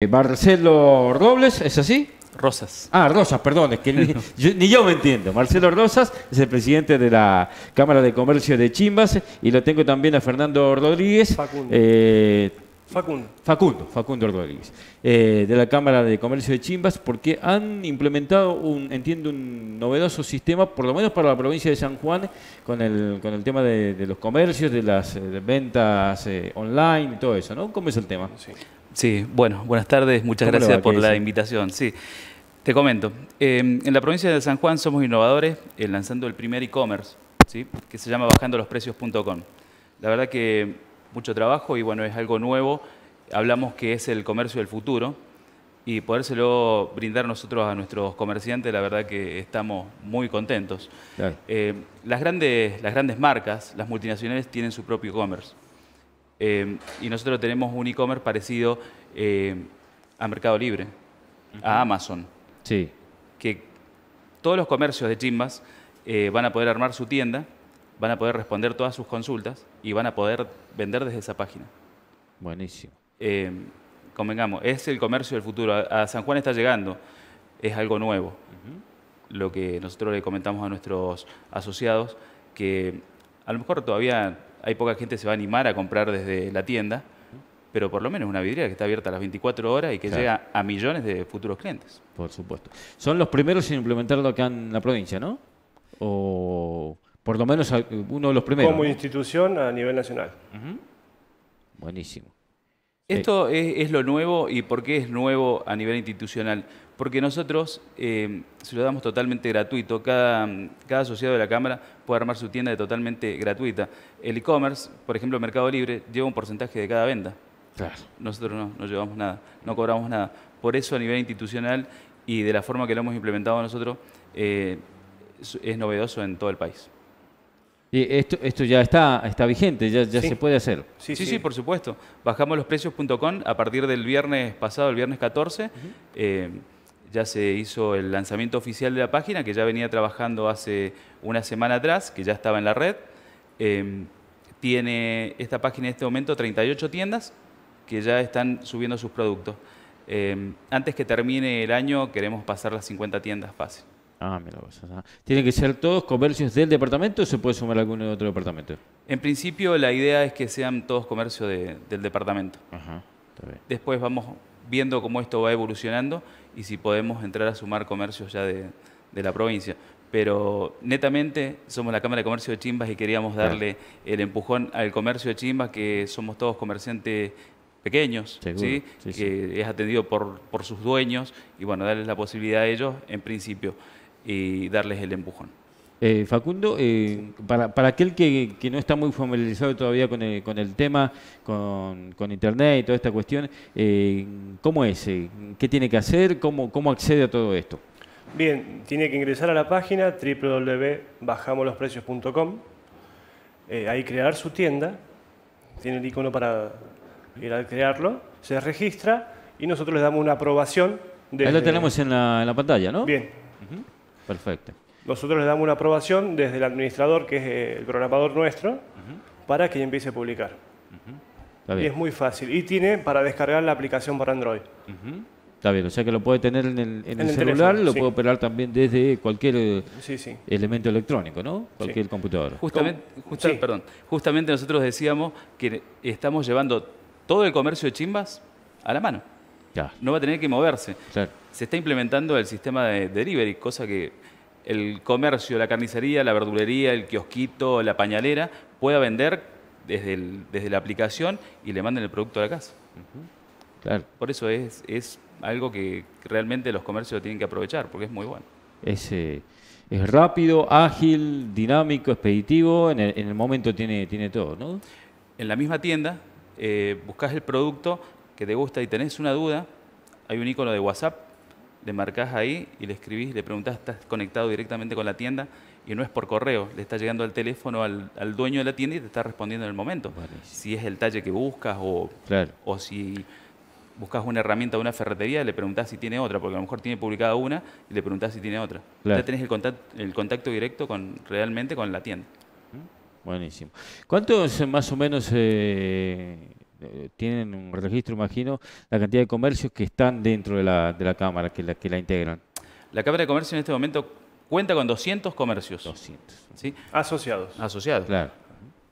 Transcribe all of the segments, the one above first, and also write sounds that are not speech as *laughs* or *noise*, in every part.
Eh, Marcelo Robles, ¿es así? Rosas. Ah, Rosas, perdón, es que *laughs* ni yo, me entiendo. Marcelo Rosas es el presidente de la Cámara de Comercio de Chimbas y lo tengo también a Fernando Rodríguez. Facundo. Eh, Facundo. Facundo, Rodríguez, eh, de la Cámara de Comercio de Chimbas, porque han implementado, un, entiendo, un novedoso sistema, por lo menos para la provincia de San Juan, con el, con el tema de, los comercios, de las ventas online y todo eso, ¿no? ¿Cómo es el tema? Sí. Sí, bueno, buenas tardes, muchas gracias por la invitación. Sí, te comento. Em, en la provincia de San Juan somos innovadores lanzando el primer e-commerce, ¿sí? que se llama bajandolosprecios.com. La verdad que mucho trabajo y bueno, es algo nuevo. Hablamos que es el comercio del futuro y podérselo brindar nosotros a nuestros comerciantes, la verdad que estamos muy contentos. Eh, las, grandes, las grandes marcas, las multinacionales, tienen su propio e-commerce. Em, y nosotros tenemos un e-commerce parecido eh, a Mercado Libre, a Amazon. Sí. Que todos los comercios de Chimbas eh, van a poder armar su tienda, van a poder responder todas sus consultas y van a poder vender desde esa página. Buenísimo. Em, convengamos, es el comercio del futuro. A, San Juan está llegando, es algo nuevo. Lo que nosotros le comentamos a nuestros asociados, que a lo mejor todavía hay poca gente que se va a animar a comprar desde la tienda, pero por lo menos una vidriera que está abierta a las 24 horas y que llega a millones de futuros clientes. Por supuesto. Son los primeros en implementarlo acá en la provincia, ¿no? O por lo menos uno de los primeros. Como institución a nivel nacional. Buenísimo. Eh, Esto es, lo nuevo y por qué es nuevo a nivel institucional. Porque nosotros eh, se lo damos totalmente gratuito. Cada, asociado de la Cámara puede armar su tienda de totalmente gratuita. El e-commerce, por ejemplo, Mercado Libre, lleva un porcentaje de cada venta. Claro. Nosotros no, no llevamos nada, no cobramos nada. Por eso a nivel institucional y de la forma que lo hemos implementado nosotros, eh, es novedoso en todo el país. Y esto, ya está, está vigente, ya, se puede hacer. Sí, sí, por supuesto. Bajamos los precios.com a partir del viernes pasado, el viernes 14. Eh, ya se hizo el lanzamiento oficial de la página, que ya venía trabajando hace una semana atrás, que ya estaba en la red. Em, tiene esta página en este momento 38 tiendas que ya están subiendo sus productos. Em, antes que termine el año queremos pasar las 50 tiendas pase. Ah, mira, ¿Tienen que ser todos comercios del departamento o se puede sumar alguno de otro departamento? En principio, la idea es que sean todos comercios del departamento. Ajá, Después vamos viendo cómo esto va evolucionando y si podemos entrar a sumar comercios ya de, la provincia. Pero netamente somos la Cámara de Comercio de Chimbas y queríamos darle el empujón al comercio de Chimbas, que somos todos comerciantes pequeños, ¿sí? que es atendido por sus dueños y bueno, darles la posibilidad a ellos en principio y darles el empujón. Eh, Facundo, eh, para, para, aquel que, no está muy familiarizado todavía con el, tema, con, Internet y toda esta cuestión, eh, ¿cómo es? ¿Qué tiene que hacer? ¿Cómo, ¿Cómo accede a todo esto? Bien, tiene que ingresar a la página www.bajamolosprecios.com, ahí crear su tienda, tiene el icono para ir a crearlo, se registra y nosotros le damos una aprobación. De, Ahí lo tenemos en la, en la pantalla, ¿no? Bien, Perfecto. Nosotros le damos una aprobación desde el administrador, que es eh, el programador nuestro, para que empiece a publicar. Y es muy fácil. Y tiene para descargar la aplicación para Android. Está bien, o sea que lo puede tener en el, celular, lo puede operar también desde cualquier eh, elemento electrónico, ¿no? Cualquier computador. Justamente, justamente nosotros decíamos que estamos llevando todo el comercio de chimbas a la mano. No va a tener que moverse. Se está implementando el sistema de delivery, cosa que el comercio, la carnicería, la verdulería, el kiosquito, la pañalera, pueda vender desde, desde la aplicación y le manden el producto a la casa. Claro. Por eso es, algo que realmente los comercios tienen que aprovechar, porque es muy bueno. Es, eh, es rápido, ágil, dinámico, expeditivo, en el, momento tiene, tiene todo, ¿no? En la misma tienda eh, buscas el producto, que te gusta y tenés una duda, hay un icono de WhatsApp, le marcás ahí y le escribís, le preguntás, estás conectado directamente con la tienda y no es por correo, le está llegando al teléfono al, dueño de la tienda y te está respondiendo en el momento. Si es el talle que buscas o, o si buscas una herramienta de una ferretería, le preguntás si tiene otra, porque a lo mejor tiene publicada una y le preguntás si tiene otra. Ya tenés el contacto, directo con realmente con la tienda. Buenísimo. ¿Cuántos más o menos eh, eh, tienen un registro, imagino, la cantidad de comercios que están dentro de la, de la Cámara, que la, que la integran. La Cámara de Comercio en este momento cuenta con 200 comercios. 200. ¿sí? Asociados. Asociados. Claro.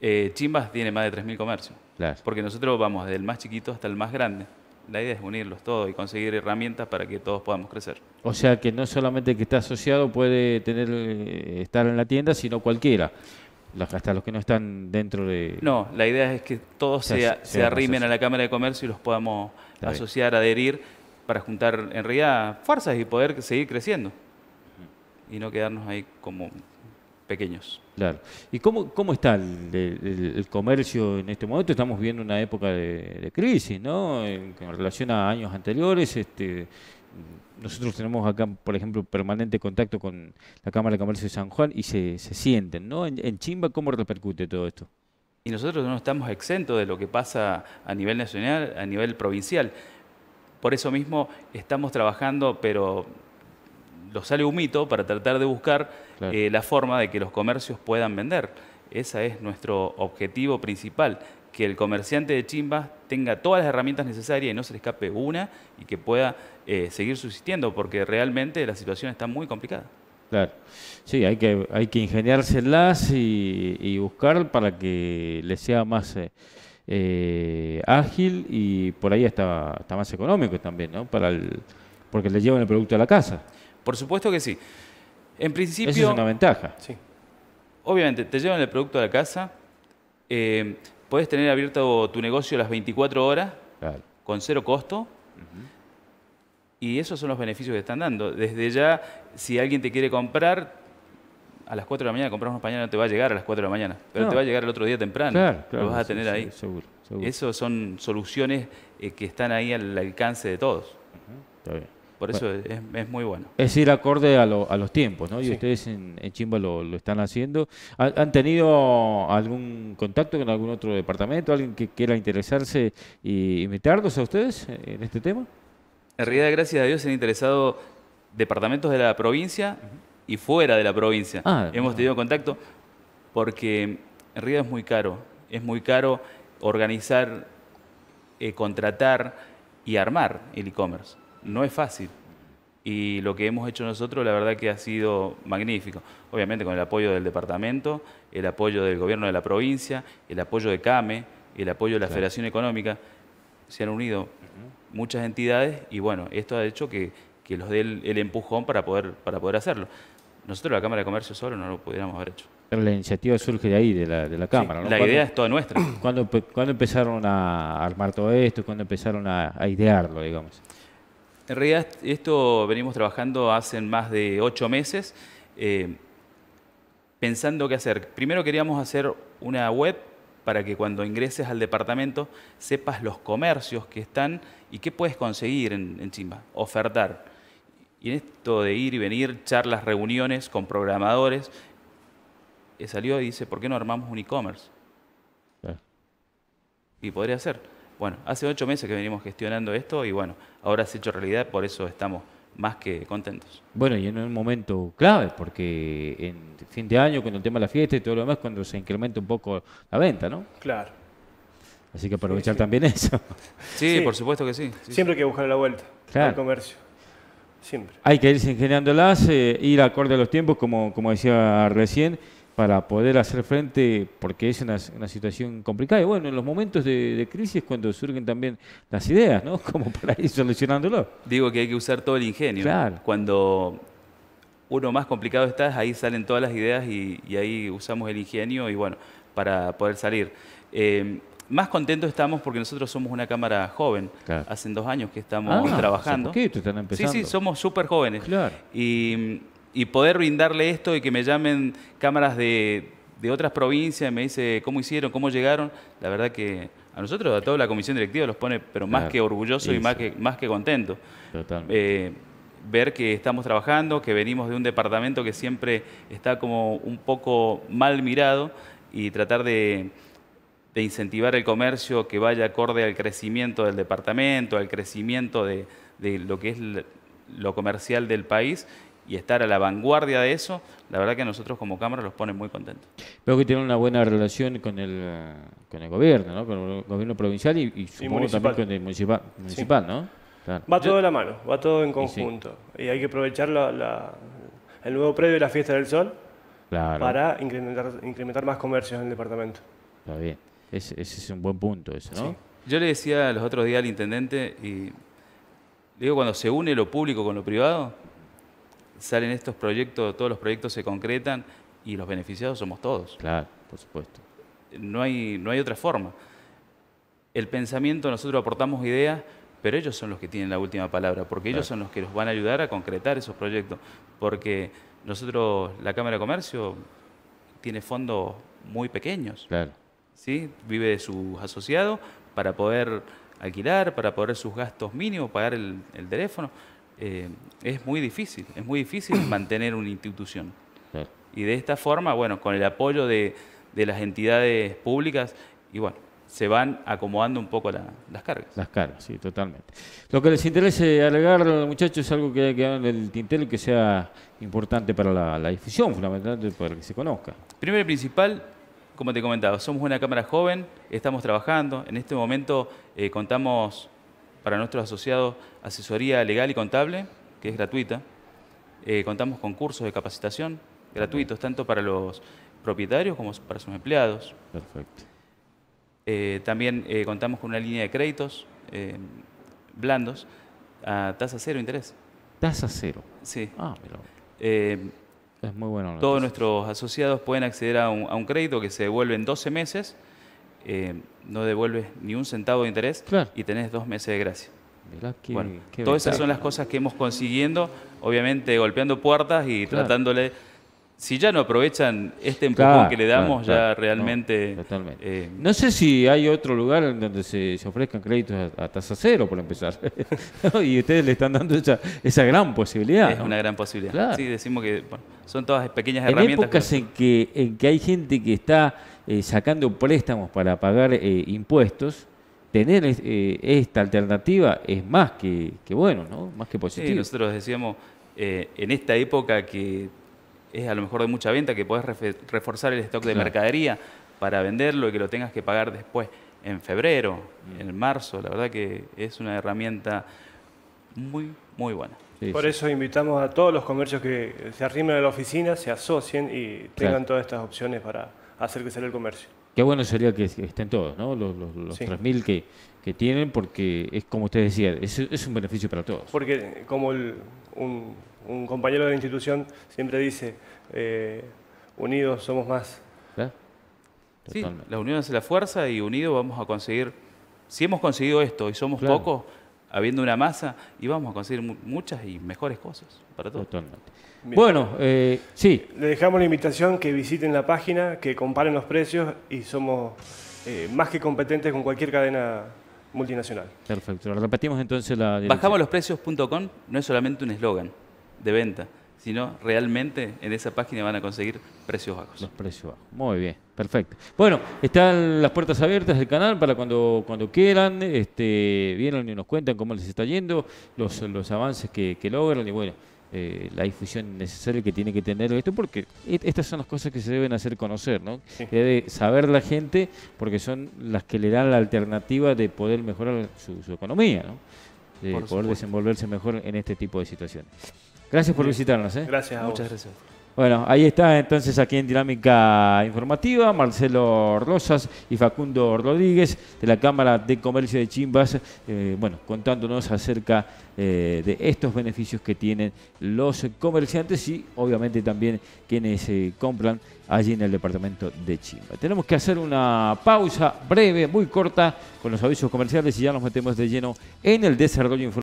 Eh, Chimbas tiene más de 3.000 comercios. Claro. Porque nosotros vamos del más chiquito hasta el más grande. La idea es unirlos todos y conseguir herramientas para que todos podamos crecer. O sea que no solamente que está asociado puede tener eh, estar en la tienda, sino cualquiera hasta los que no están dentro de... No, la idea es que todos se, arrimen a la Cámara de Comercio y los podamos asociar, adherir, para juntar en realidad fuerzas y poder seguir creciendo y no quedarnos ahí como pequeños. Claro. ¿Y cómo, cómo está el, comercio en este momento? Estamos viendo una época de, crisis, ¿no? En, en, relación a años anteriores, este, nosotros tenemos acá, por ejemplo, permanente contacto con la Cámara de Comercio de San Juan y se, sienten, ¿no? En, Chimba, ¿cómo repercute todo esto? Y nosotros no estamos exentos de lo que pasa a nivel nacional, a nivel provincial. Por eso mismo estamos trabajando, pero lo sale un mito para tratar de buscar eh, la forma de que los comercios puedan vender. Ese es nuestro objetivo principal, que el comerciante de chimbas tenga todas las herramientas necesarias y no se le escape una y que pueda eh, seguir subsistiendo, porque realmente la situación está muy complicada. Claro, sí, hay que, hay que ingeniárselas y, buscar para que le sea más eh, eh, ágil y por ahí está, está más económico también, ¿no? Para el, porque le llevan el producto a la casa. Por supuesto que sí. En principio... Esa es una ventaja. Sí. Obviamente, te llevan el producto a la casa, Puedes tener abierto tu negocio las 24 horas con cero costo. Y esos son los beneficios que están dando. Desde ya, si alguien te quiere comprar, a las 4 de la mañana comprar una pañales, no te va a llegar a las 4 de la mañana, pero te va a llegar el otro día temprano. lo vas a tener ahí. Esas son soluciones eh, que están ahí al alcance de todos. Está bien. Por eso es, muy bueno. Es ir acorde a, los tiempos, ¿no? Y ustedes en, Chimba lo, están haciendo. ¿Han, tenido algún contacto con algún otro departamento? ¿Alguien que quiera interesarse y, meterlos a ustedes en este tema? En realidad, gracias a Dios, han interesado departamentos de la provincia y fuera de la provincia. Ah, Hemos tenido contacto porque en realidad es muy caro. Es muy caro organizar, eh, contratar y armar el e-commerce no es fácil. Y lo que hemos hecho nosotros, la verdad que ha sido magnífico. Obviamente con el apoyo del departamento, el apoyo del gobierno de la provincia, el apoyo de CAME, el apoyo de la Federación Económica. Se han unido muchas entidades y bueno, esto ha hecho que, los dé el, empujón para poder, para poder hacerlo. Nosotros la Cámara de Comercio solo no lo pudiéramos haber hecho. Pero la iniciativa surge de ahí, de la, de la Cámara. La idea es toda nuestra. ¿cuándo, cuando empezaron a armar todo esto? ¿Cuándo empezaron a idearlo, digamos? En realidad esto venimos trabajando hace más de ocho meses, eh, pensando qué hacer. Primero queríamos hacer una web para que cuando ingreses al departamento sepas los comercios que están y qué puedes conseguir en, en Chimba, ofertar. Y en esto de ir y venir, charlas, reuniones con programadores, eh, salió y dice, ¿por qué no armamos un e-commerce? Y podría ser. Bueno, hace ocho meses que venimos gestionando esto y bueno, ahora se ha hecho realidad, por eso estamos más que contentos. Bueno, y en un momento clave, porque en fin de año, cuando el tema de la fiesta y todo lo demás, cuando se incrementa un poco la venta, ¿no? Claro. Así que aprovechar también eso. *laughs* Sí, por supuesto que sí. Siempre hay que buscar la vuelta al comercio. Siempre. Hay que irse ingeniándolas, las eh, ir acorde a los tiempos, como, como decía recién para poder hacer frente, porque es una, situación complicada. Y bueno, en los momentos de, crisis cuando surgen también las ideas, ¿no? *laughs* Como para ir solucionándolo. Digo que hay que usar todo el ingenio. Claro. Cuando uno más complicado está, ahí salen todas las ideas y, ahí usamos el ingenio y bueno, para poder salir. Em, más contentos estamos porque nosotros somos una cámara joven. Hace dos años que estamos ah, trabajando. Hace empezando. Sí, sí, somos súper jóvenes. Claro. Y y poder brindarle esto y que me llamen cámaras de, otras provincias y me dice cómo hicieron, cómo llegaron, la verdad que a nosotros, a toda la comisión directiva los pone, pero más que orgulloso y más que, más que contentos. Eh, ver que estamos trabajando, que venimos de un departamento que siempre está como un poco mal mirado y tratar de, incentivar el comercio que vaya acorde al crecimiento del departamento, al crecimiento de, de lo que es lo comercial del país y estar a la vanguardia de eso, la verdad que a nosotros como Cámara los pone muy contentos. Veo que tienen una buena relación con el, el gobierno, ¿no? con el gobierno provincial y, también con el municipal, municipal ¿no? Va todo de la mano, va todo en conjunto. Y hay que aprovechar el nuevo predio de la Fiesta del Sol para incrementar, incrementar más comercios en el departamento. Está bien, ese, es un buen punto, eso, ¿no? Yo le decía los otros días al intendente, y digo, cuando se une lo público con lo privado, salen estos proyectos, todos los proyectos se concretan y los beneficiados somos todos. Claro, por supuesto. No hay, no hay otra forma. El pensamiento, nosotros aportamos ideas, pero ellos son los que tienen la última palabra, porque ellos son los que los van a ayudar a concretar esos proyectos. Porque nosotros, la Cámara de Comercio, tiene fondos muy pequeños. Claro. ¿sí? Vive de sus asociados para poder alquilar, para poder sus gastos mínimos, pagar el teléfono. Eh, es muy difícil, es muy difícil *coughs* mantener una institución. Y de esta forma, bueno, con el apoyo de, las entidades públicas, y bueno, se van acomodando un poco las cargas. Las cargas, sí, totalmente. Lo que les interese alegar, muchachos, es algo que haya en el Tintel, y que sea importante para la, difusión, fundamentalmente para que se conozca. Primero y principal, como te comentaba, somos una cámara joven, estamos trabajando. En este momento eh, contamos para nuestros asociados asesoría legal y contable, que es gratuita. Eh, contamos con cursos de capacitación gratuitos, tanto para los propietarios como para sus empleados. Perfecto. Eh, también eh, contamos con una línea de créditos blandos a tasa cero interés. Tasa cero. Sí. Ah, pero... es muy bueno. Todos nuestros asociados pueden acceder a un, a un crédito que se devuelve en 12 meses eh, no devuelves ni un centavo de interés y tenés dos meses de gracia. todas esas son las cosas que hemos consiguiendo, obviamente golpeando puertas y tratándole... Si ya no aprovechan este empujón que le damos, ya realmente... No, totalmente. Eh, no sé si hay otro lugar en donde se, ofrezcan créditos a, tasa cero, por empezar. *laughs* y ustedes le están dando esa, gran posibilidad. Es una gran posibilidad. Sí, decimos que son todas pequeñas herramientas. En épocas en que hay gente que está eh, sacando préstamos para pagar eh, impuestos, tener eh, esta alternativa es más que, bueno, ¿no? Más que positivo. Sí, nosotros decíamos, en esta época que es a lo mejor de mucha venta, que podés reforzar el stock de mercadería para venderlo y que lo tengas que pagar después en febrero, mm. en marzo. La verdad que es una herramienta muy, muy buena. Por eso invitamos a todos los comercios que se arrimen a la oficina, se asocien y tengan todas estas opciones para, hacer crecer el comercio. Qué bueno sería que estén todos, ¿no? Los, los, 3.000 que, que tienen, porque es como usted decía, es, un beneficio para todos. Porque como un, compañero de la institución siempre dice, eh, unidos somos más. Sí, la unión hace la fuerza y unidos vamos a conseguir, si hemos conseguido esto y somos pocos, habiendo una masa y vamos a conseguir muchas y mejores cosas para todos. Totalmente. Bueno, eh, sí. Le dejamos la invitación que visiten la página, que comparen los precios y somos eh, más que competentes con cualquier cadena multinacional. Perfecto. Repetimos entonces la dirección. no es solamente un eslogan de venta, sino realmente en esa página van a conseguir precios bajos. Los precios bajos. Muy bien, perfecto. Bueno, están las puertas abiertas del canal para cuando, cuando quieran, este, vienen y nos cuentan cómo les está yendo, los, los avances que, logran y bueno. Eh, la difusión necesaria que tiene que tener esto, porque estas son las cosas que se deben hacer conocer, ¿no? debe saber la gente, porque son las que le dan la alternativa de poder mejorar su, economía, ¿no? De poder desenvolverse mejor en este tipo de situaciones. Gracias por visitarnos. ¿eh? Gracias Muchas gracias. Bueno, ahí está entonces aquí en Dinámica Informativa, Marcelo Rosas y Facundo Rodríguez de la Cámara de Comercio de Chimbas, eh, bueno, contándonos acerca eh, de estos beneficios que tienen los comerciantes y obviamente también quienes compran allí en el departamento de Chimbas. Tenemos que hacer una pausa breve, muy corta, con los avisos comerciales y ya nos metemos de lleno en el desarrollo informativo.